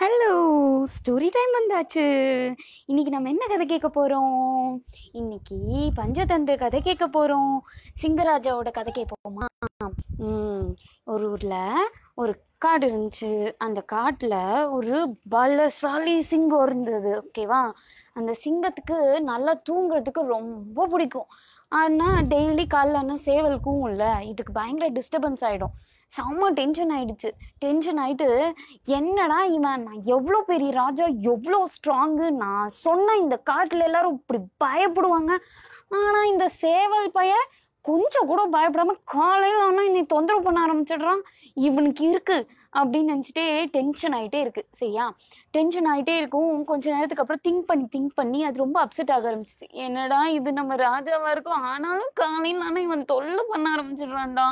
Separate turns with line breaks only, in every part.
hello story time வந்தாச்சு இன்றைக்கி நம்ம என்ன கதை கேட்க போகிறோம் இன்றைக்கி பஞ்சதந்திர கதை கேட்க போகிறோம் சிங்கராஜாவோட கதை கேட்போமா ஒரு ஊரில் ஒரு காடு இருந்துச்சு அந்த காட்டில் ஒரு பலசாலி சிங்கம் இருந்தது ஓகேவா அந்த சிங்கத்துக்கு நல்லா தூங்குறதுக்கு ரொம்ப பிடிக்கும் ஆனால் டெய்லி காலைல ஆனால் சேவல் இல்லை இதுக்கு பயங்கர டிஸ்டர்பன்ஸ் ஆகிடும் செம்ம டென்ஷன் ஆகிடுச்சு டென்ஷன் ஆகிட்டு என்னடா இவன் நான் எவ்வளோ பெரிய ராஜா எவ்வளோ ஸ்ட்ராங்கு நான் சொன்ன இந்த காட்டில் எல்லாரும் இப்படி பயப்படுவாங்க ஆனால் இந்த சேவல் பையன் கொஞ்சம் கூட பயப்படாம காலையில் ஆனா இன்னைக்கு தொந்தரவு பண்ண ஆரம்பிச்சிடுறான் இவனுக்கு இருக்கு அப்படின்னு நினச்சிட்டே டென்ஷன் ஆகிட்டே இருக்கு சரியா டென்ஷன் ஆகிட்டே இருக்கும் கொஞ்ச நேரத்துக்கு அப்புறம் திங்க் பண்ணி திங்க் பண்ணி அது ரொம்ப அப்செட் ஆக ஆரம்பிச்சிச்சு என்னடா இது நம்ம ராஜாவாக இருக்கும் ஆனாலும் காலையில் ஆனால் இவன் தொல்லை பண்ண ஆரம்பிச்சிடுறான்டா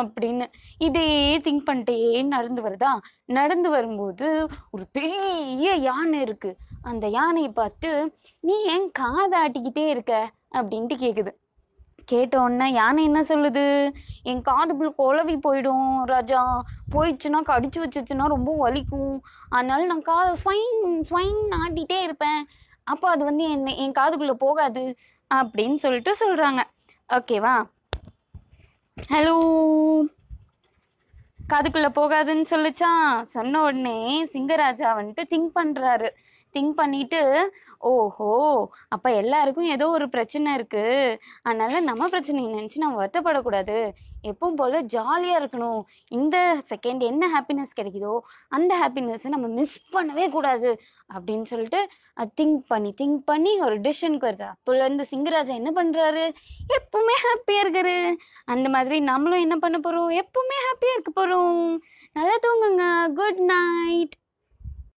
அப்படின்னு இதே திங்க் பண்ணிட்டே நடந்து வருதா நடந்து வரும்போது ஒரு பெரிய யானை இருக்கு அந்த யானையை பார்த்து நீ ஏன் காதாட்டிக்கிட்டே இருக்க அப்படின்ட்டு கேட்குது கேட்டோன்னே யானை என்ன சொல்லுது என் காதுக்குள்ள குழவி போயிடும் ராஜா போயிடுச்சுன்னா கடிச்சு வச்சிச்சுன்னா ரொம்ப வலிக்கும் அதனால நான் காது ஸ்வைன் ஸ்வைன் ஆட்டிகிட்டே இருப்பேன் அப்போ அது வந்து என்ன என் காதுக்குள்ளே போகாது அப்படின்னு சொல்லிட்டு சொல்கிறாங்க ஓகேவா ஹலோ காதுக்குள்ளே போகாதுன்னு சொல்லிச்சா சொன்ன உடனே சிங்கராஜா வந்துட்டு திங்க் பண்ணுறாரு திங்க் பண்ணிட்டு ஓஹோ அப்போ எல்லாருக்கும் ஏதோ ஒரு பிரச்சனை இருக்குது அதனால நம்ம பிரச்சனையை நினச்சி நம்ம வருத்தப்படக்கூடாது எப்பவும் போல் ஜாலியாக இருக்கணும் இந்த செகண்ட் என்ன ஹாப்பினஸ் கிடைக்குதோ அந்த ஹாப்பினஸ்ஸை நம்ம மிஸ் பண்ணவே கூடாது அப்படின்னு சொல்லிட்டு திங்க் பண்ணி திங்க் பண்ணி ஒரு டிசிஷனுக்கு வருது அப்போலேருந்து சிங்கராஜா என்ன பண்ணுறாரு எப்பவுமே ஹாப்பியாக இருக்காரு அந்த மாதிரி நம்மளும் என்ன பண்ண போகிறோம் எப்பவுமே ஹாப்பியாக இருக்க போகிறோம் நல்லா தூங்குங்க குட் நைட்